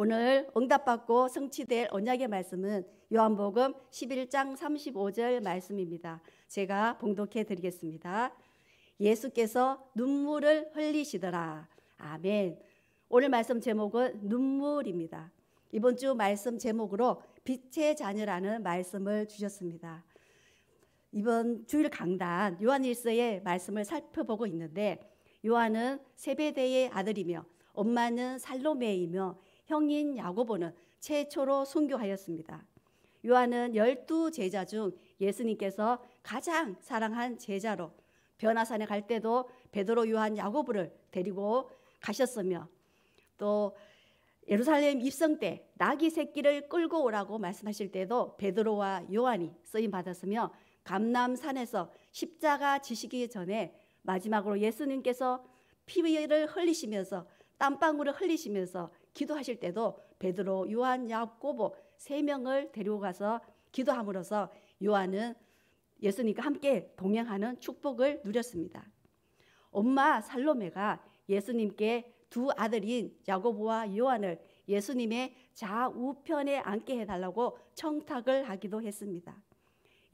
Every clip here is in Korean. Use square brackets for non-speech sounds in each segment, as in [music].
오늘 응답받고 성취될 언약의 말씀은 요한복음 11장 35절 말씀입니다. 제가 봉독해 드리겠습니다. 예수께서 눈물을 흘리시더라. 아멘. 오늘 말씀 제목은 눈물입니다. 이번 주 말씀 제목으로 빛의 자녀라는 말씀을 주셨습니다. 이번 주일 강단 요한일서의 말씀을 살펴보고 있는데 요한은 세베대의 아들이며 엄마는 살로메이며 형인 야고보는 최초로 순교하였습니다. 요한은 열두 제자 중 예수님께서 가장 사랑한 제자로 변화산에 갈 때도 베드로, 요한, 야고보를 데리고 가셨으며 또 예루살렘 입성 때 나귀 새끼를 끌고 오라고 말씀하실 때도 베드로와 요한이 쓰임 받았으며 감남산에서 십자가 지시기 전에 마지막으로 예수님께서 피를 흘리시면서 땀방울을 흘리시면서 기도하실 때도 베드로, 요한, 야고보 세 명을 데리고 가서 기도함으로써 요한은 예수님과 함께 동행하는 축복을 누렸습니다. 엄마 살로메가 예수님께 두 아들인 야고보와 요한을 예수님의 좌우편에 앉게 해달라고 청탁을 하기도 했습니다.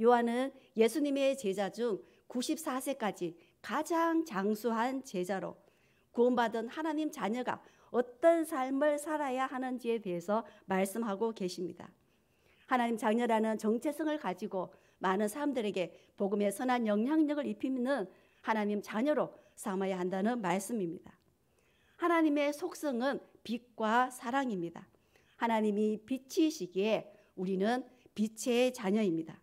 요한은 예수님의 제자 중 94세까지 가장 장수한 제자로 구원받은 하나님 자녀가 어떤 삶을 살아야 하는지에 대해서 말씀하고 계십니다. 하나님 장녀라는 정체성을 가지고 많은 사람들에게 복음의 선한 영향력을 입히는 하나님 자녀로 삼아야 한다는 말씀입니다. 하나님의 속성은 빛과 사랑입니다. 하나님이 빛이시기에 우리는 빛의 자녀입니다.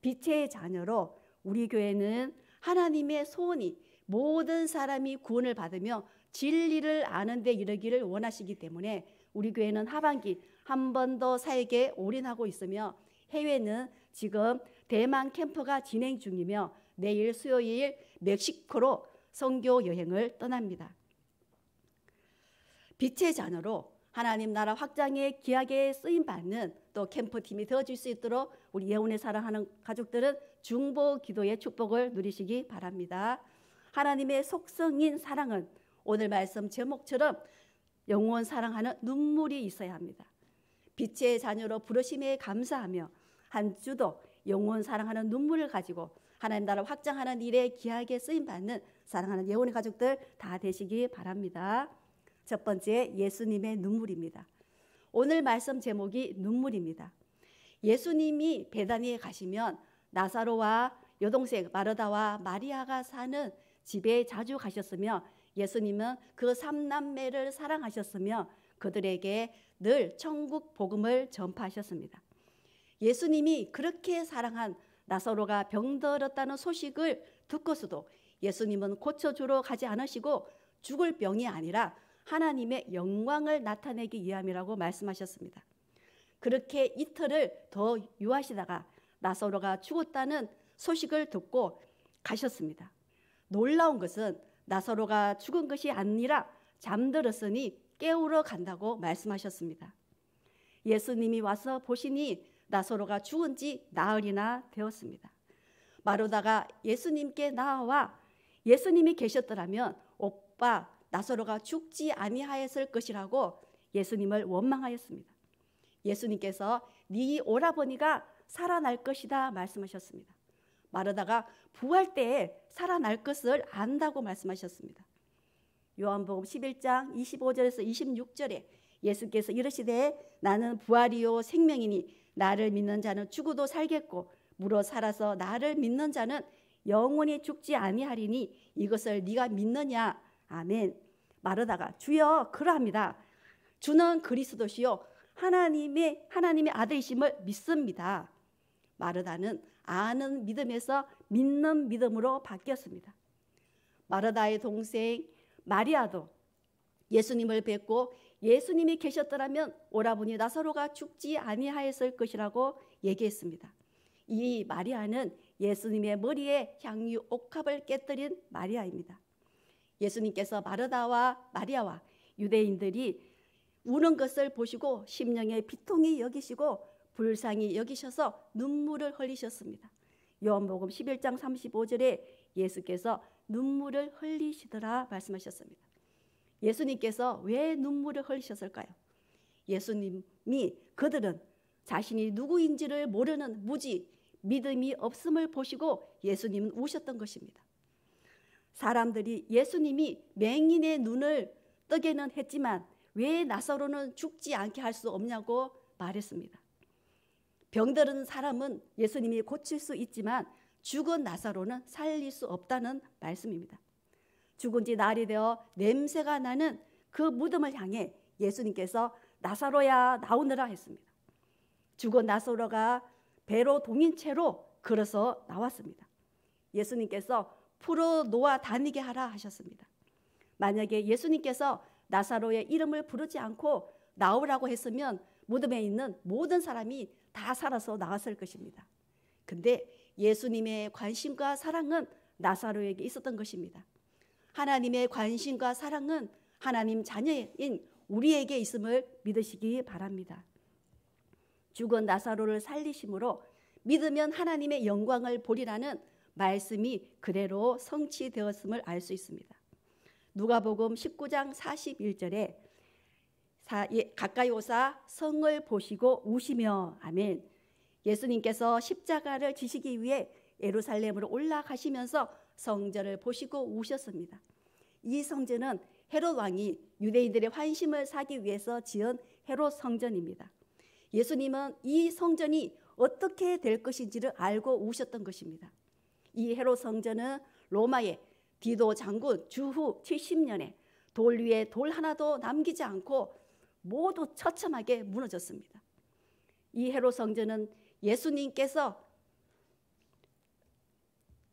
빛의 자녀로 우리 교회는 하나님의 소원이 모든 사람이 구원을 받으며 진리를 아는데 이르기를 원하시기 때문에 우리 교회는 하반기 한 번 더 사역에 올인하고 있으며 해외는 지금 대만 캠프가 진행 중이며 내일 수요일 멕시코로 선교 여행을 떠납니다. 빛의 자녀로 하나님 나라 확장에 기하게 쓰임 받는 또 캠프 팀이 되어줄 수 있도록 우리 예언의 사랑하는 가족들은 중보 기도의 축복을 누리시기 바랍니다. 하나님의 속성인 사랑은 오늘 말씀 제목처럼 영원 사랑하는 눈물이 있어야 합니다. 빛의 자녀로 부르심에 감사하며 한 주도 영원 사랑하는 눈물을 가지고 하나님 나라 확장하는 일에 귀하게 쓰임 받는 사랑하는 예원의 가족들 다 되시기 바랍니다. 첫 번째 예수님의 눈물입니다. 오늘 말씀 제목이 눈물입니다. 예수님이 베다니에 가시면 나사로와 여동생 마르다와 마리아가 사는 집에 자주 가셨으며 예수님은 그 삼남매를 사랑하셨으며 그들에게 늘 천국 복음을 전파하셨습니다. 예수님이 그렇게 사랑한 나사로가 병들었다는 소식을 듣고서도 예수님은 고쳐주러 가지 않으시고 죽을 병이 아니라 하나님의 영광을 나타내기 위함이라고 말씀하셨습니다. 그렇게 이틀을 더 유하시다가 나사로가 죽었다는 소식을 듣고 가셨습니다. 놀라운 것은 나사로가 죽은 것이 아니라 잠들었으니 깨우러 간다고 말씀하셨습니다. 예수님이 와서 보시니 나사로가 죽은 지 나흘이나 되었습니다. 마루다가 예수님께 나와 예수님이 계셨더라면 오빠 나사로가 죽지 아니하였을 것이라고 예수님을 원망하였습니다. 예수님께서 네 오라버니가 살아날 것이다 말씀하셨습니다. 말하다가 부활 때에 살아날 것을 안다고 말씀하셨습니다. 요한복음 11장 25절에서 26절에 예수께서 이르시되 나는 부활이요 생명이니 나를 믿는 자는 죽어도 살겠고 물어 살아서 나를 믿는 자는 영원히 죽지 아니하리니 이것을 네가 믿느냐 아멘 마르다가 주여 그러합니다 주는 그리스도시요 하나님의 하나님의 아들이심을 믿습니다 마르다는 아는 믿음에서 믿는 믿음으로 바뀌었습니다. 마르다의 동생 마리아도 예수님을 뵙고 예수님이 계셨더라면 오라버니 나사로가 죽지 아니하였을 것이라고 얘기했습니다. 이 마리아는 예수님의 머리에 향유 옥합을 깨뜨린 마리아입니다. 예수님께서 마르다와 마리아와 유대인들이 우는 것을 보시고 심령의 비통이 여기시고 불쌍히 여기셔서 눈물을 흘리셨습니다. 요한복음 11장 35절에 예수께서 눈물을 흘리시더라 말씀하셨습니다. 예수님께서 왜 눈물을 흘리셨을까요? 예수님이 그들은 자신이 누구인지를 모르는 무지, 믿음이 없음을 보시고 예수님은 우셨던 것입니다. 사람들이 예수님이 맹인의 눈을 뜨게는 했지만 왜 나사로는 죽지 않게 할 수 없냐고 말했습니다. 병들은 사람은 예수님이 고칠 수 있지만 죽은 나사로는 살릴 수 없다는 말씀입니다. 죽은 지 날이 되어 냄새가 나는 그 무덤을 향해 예수님께서 나사로야 나오느라 했습니다. 죽은 나사로가 배로 동인 채로 걸어서 나왔습니다. 예수님께서 풀어 놓아 다니게 하라 하셨습니다. 만약에 예수님께서 나사로의 이름을 부르지 않고 나오라고 했으면 무덤에 있는 모든 사람이 다 살아서 나왔을 것입니다. 근데 예수님의 관심과 사랑은 나사로에게 있었던 것입니다. 하나님의 관심과 사랑은 하나님 자녀인 우리에게 있음을 믿으시기 바랍니다. 죽은 나사로를 살리심으로 믿으면 하나님의 영광을 보리라는 말씀이 그대로 성취되었음을 알 수 있습니다. 누가복음 19장 41절에 사, 예, 가까이 오사 성을 보시고 우시며 아멘. 예수님께서 십자가를 지시기 위해 예루살렘으로 올라가시면서 성전을 보시고 우셨습니다. 이 성전은 헤롯 왕이 유대인들의 환심을 사기 위해서 지은 헤롯 성전입니다. 예수님은 이 성전이 어떻게 될 것인지를 알고 우셨던 것입니다. 이 헤롯 성전은 로마의 디도 장군 주후 70년에 돌 위에 돌 하나도 남기지 않고 모두 처참하게 무너졌습니다. 이 헤롯 성전은 예수님께서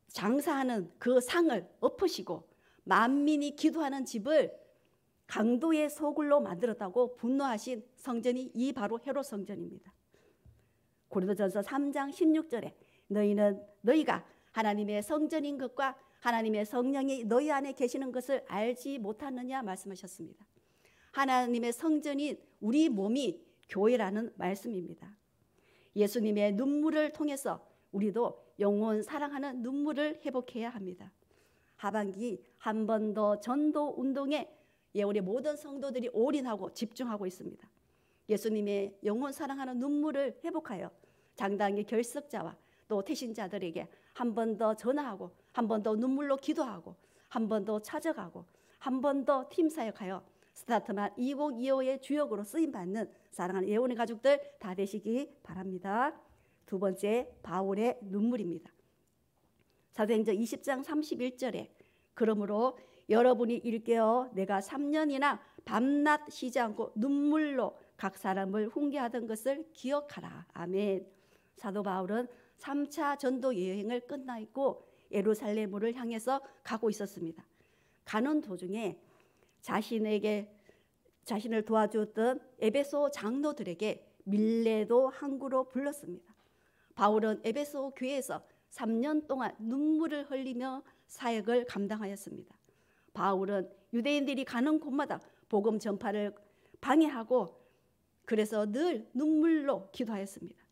장사하는 그 상을 엎으시고 만민이 기도하는 집을 강도의 소굴로 만들었다고 분노하신 성전이 이 바로 헤롯 성전입니다. 고린도전서 3장 16절에 너희는 너희가 하나님의 성전인 것과 하나님의 성령이 너희 안에 계시는 것을 알지 못하느냐 말씀하셨습니다. 하나님의 성전인 우리 몸이 교회라는 말씀입니다. 예수님의 눈물을 통해서 우리도 영혼 사랑하는 눈물을 회복해야 합니다. 하반기 한 번 더 전도 운동에 예, 우리 모든 성도들이 올인하고 집중하고 있습니다. 예수님의 영혼 사랑하는 눈물을 회복하여 장당의 결석자와 또 태신자들에게 한 번 더 전화하고 한 번 더 눈물로 기도하고 한 번 더 찾아가고 한 번 더 팀 사역하여 스타트만 2025의 주역으로 쓰임받는 사랑하는 예원의 가족들 다 되시기 바랍니다. 두 번째 바울의 눈물입니다. 사도행전 20장 31절에 그러므로 여러분이 일깨어 내가 3년이나 밤낮 쉬지 않고 눈물로 각 사람을 훈계하던 것을 기억하라. 아멘. 사도 바울은 3차 전도 여행을 끝나 있고 예루살렘을 향해서 가고 있었습니다. 가는 도중에 자신에게 자신을 도와주었던 에베소 장로들에게 밀레도 항구로 불렀습니다. 바울은 에베소 교회에서 3년 동안 눈물을 흘리며 사역을 감당하였습니다. 바울은 유대인들이 가는 곳마다 복음 전파를 방해하고 그래서 늘 눈물로 기도하였습니다.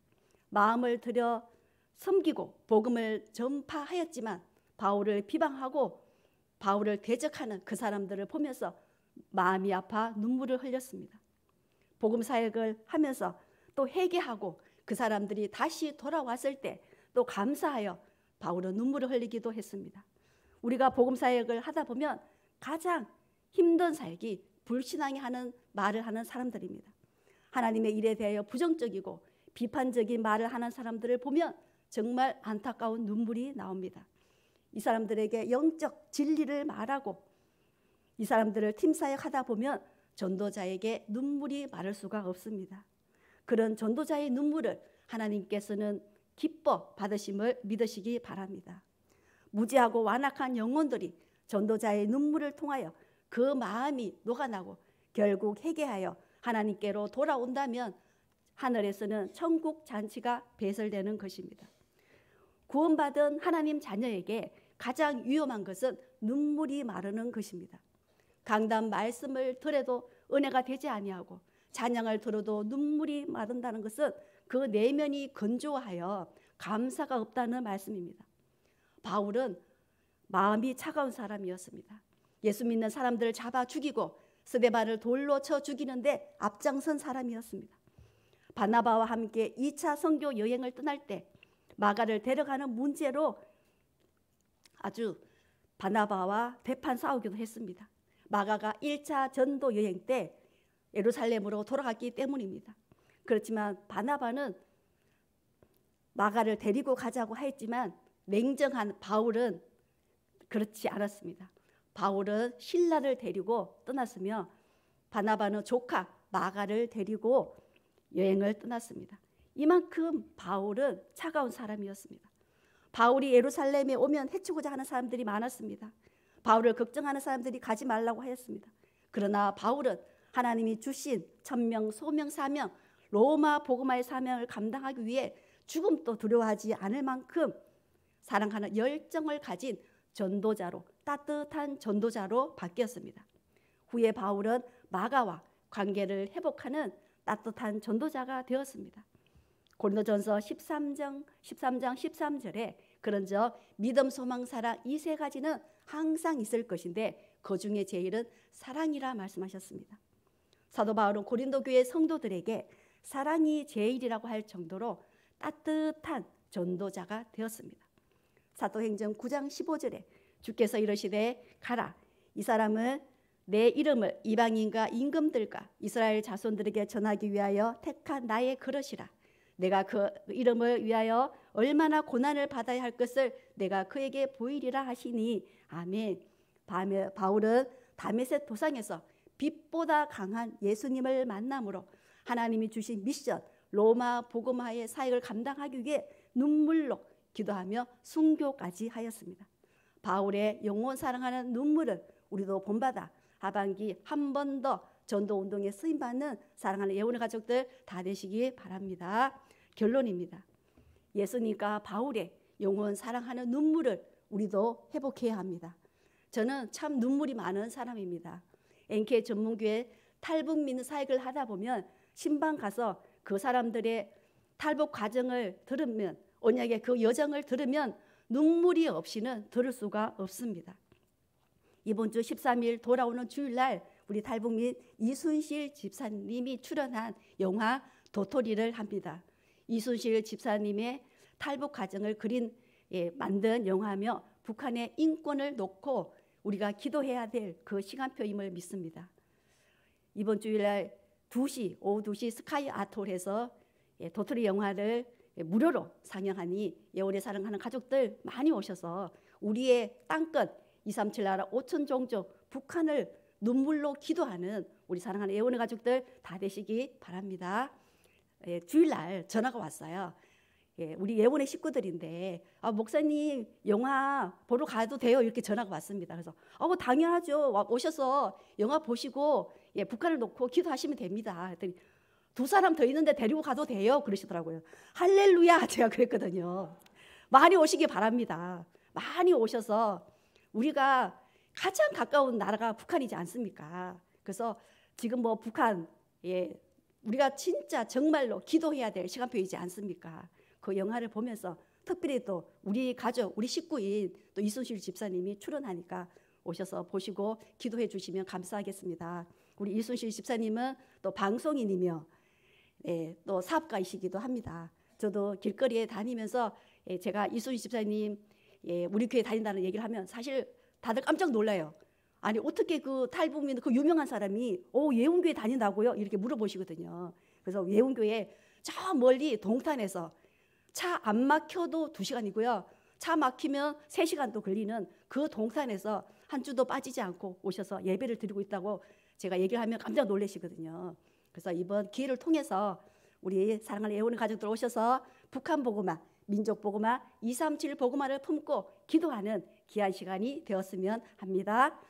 마음을 들여 섬기고 복음을 전파하였지만 바울을 비방하고 바울을 대적하는 그 사람들을 보면서 마음이 아파 눈물을 흘렸습니다. 복음 사역을 하면서 또 회개하고 그 사람들이 다시 돌아왔을 때 또 감사하여 바울은 눈물을 흘리기도 했습니다. 우리가 복음 사역을 하다 보면 가장 힘든 사역이 불신앙이 하는 말을 하는 사람들입니다. 하나님의 일에 대하여 부정적이고 비판적인 말을 하는 사람들을 보면 정말 안타까운 눈물이 나옵니다. 이 사람들에게 영적 진리를 말하고 이 사람들을 팀 사역하다 보면 전도자에게 눈물이 마를 수가 없습니다. 그런 전도자의 눈물을 하나님께서는 기뻐 받으심을 믿으시기 바랍니다. 무지하고 완악한 영혼들이 전도자의 눈물을 통하여 그 마음이 녹아나고 결국 회개하여 하나님께로 돌아온다면 하늘에서는 천국 잔치가 배설되는 것입니다. 구원받은 하나님 자녀에게 가장 위험한 것은 눈물이 마르는 것입니다. 강단 말씀을 들어도 은혜가 되지 아니하고 찬양을 들어도 눈물이 마른다는 것은 그 내면이 건조하여 감사가 없다는 말씀입니다. 바울은 마음이 차가운 사람이었습니다. 예수 믿는 사람들을 잡아 죽이고 스데반을 돌로 쳐 죽이는데 앞장선 사람이었습니다. 바나바와 함께 2차 선교 여행을 떠날 때 마가를 데려가는 문제로 아주 바나바와 대판 싸우기도 했습니다. 마가가 1차 전도 여행 때 예루살렘으로 돌아갔기 때문입니다. 그렇지만 바나바는 마가를 데리고 가자고 했지만 냉정한 바울은 그렇지 않았습니다. 바울은 신라를 데리고 떠났으며 바나바는 조카 마가를 데리고 여행을 떠났습니다. 이만큼 바울은 차가운 사람이었습니다. 바울이 예루살렘에 오면 해치고자 하는 사람들이 많았습니다. 바울을 걱정하는 사람들이 가지 말라고 하였습니다. 그러나 바울은 하나님이 주신 천명, 소명, 사명, 로마 복음화의 사명을 감당하기 위해 죽음도 두려워하지 않을 만큼 사랑하는 열정을 가진 전도자로 따뜻한 전도자로 바뀌었습니다. 후에 바울은 마가와 관계를 회복하는 따뜻한 전도자가 되었습니다. 고린도전서 13장 13장 13절에 그런즉 믿음, 소망, 사랑 이 세 가지는 항상 있을 것인데 그 중에 제일은 사랑이라 말씀하셨습니다. 사도 바울은 고린도 교회 성도들에게 사랑이 제일이라고 할 정도로 따뜻한 전도자가 되었습니다. 사도행전 9장 15절에 주께서 이러시되 가라 이 사람은 내 이름을 이방인과 임금들과 이스라엘 자손들에게 전하기 위하여 택한 나의 그릇이라 내가 그 이름을 위하여 얼마나 고난을 받아야 할 것을 내가 그에게 보이리라 하시니 아멘. 밤에 바울은 다메섹 도상에서 빛보다 강한 예수님을 만남으로 하나님이 주신 미션 로마 복음화의 사역을 감당하기 위해 눈물로 기도하며 순교까지 하였습니다. 바울의 영원 사랑하는 눈물을 우리도 본받아 하반기 한 번 더 전도 운동에 쓰임 받는 사랑하는 예원의 가족들 다 되시기 바랍니다. 결론입니다. 예수님과 바울의 영혼 사랑하는 눈물을 우리도 회복해야 합니다. 저는 참 눈물이 많은 사람입니다. NK 전문교회 탈북 민 사역을 하다 보면 신방 가서 그 사람들의 탈북 과정을 들으면 언약의 그 여정을 들으면 눈물이 없이는 들을 수가 없습니다. 이번 주 13일 돌아오는 주일날 우리 탈북민 이순실 집사님이 출연한 영화 도토리를 합니다. 이순실 집사님의 탈북 과정을 그린 예, 만든 영화며 북한의 인권을 놓고 우리가 기도해야 될 그 시간표임을 믿습니다. 이번 주일날 2시 오후 2시 스카이 아톨에서 예, 도토리 영화를 예, 무료로 상영하니 예원의 사랑하는 가족들 많이 오셔서 우리의 땅끝 237 나라 5천 종족 북한을 눈물로 기도하는 우리 사랑하는 예원의 가족들 다 되시기 바랍니다. 예, 주일날 전화가 왔어요. 예, 우리 예원의 식구들인데 아, 목사님 영화 보러 가도 돼요? 이렇게 전화가 왔습니다. 그래서 어, 뭐 당연하죠. 오셔서 영화 보시고 예, 북한을 놓고 기도하시면 됩니다. 그랬더니 두 사람 더 있는데 데리고 가도 돼요? 그러시더라고요. 할렐루야 [laughs] 제가 그랬거든요. 많이 오시기 바랍니다. 많이 오셔서 우리가 가장 가까운 나라가 북한이지 않습니까? 그래서 지금 뭐 북한 예, 우리가 진짜 정말로 기도해야 될 시간표이지 않습니까? 그 영화를 보면서 특별히 또 우리 가족, 우리 식구인 또 이순실 집사님이 출연하니까 오셔서 보시고 기도해 주시면 감사하겠습니다. 우리 이순실 집사님은 또 방송인이며 예, 또 사업가이시기도 합니다. 저도 길거리에 다니면서 예, 제가 이순실 집사님 예, 우리 교회 다닌다는 얘기를 하면 사실 다들 깜짝 놀라요. 아니 어떻게 그 탈북민 그 유명한 사람이 오 어, 예원교회 다닌다고요? 이렇게 물어보시거든요. 그래서 예원교회 저 멀리 동탄에서 차 안 막혀도 2시간이고요. 차 막히면 3시간도 걸리는 그 동탄에서 한 주도 빠지지 않고 오셔서 예배를 드리고 있다고 제가 얘기를 하면 깜짝 놀라시거든요. 그래서 이번 기회를 통해서 우리 사랑하는 애원의 가족들 오셔서 북한 보고마, 민족 보고마, 237 보고마를 품고 기도하는 귀한 시간이 되었으면 합니다.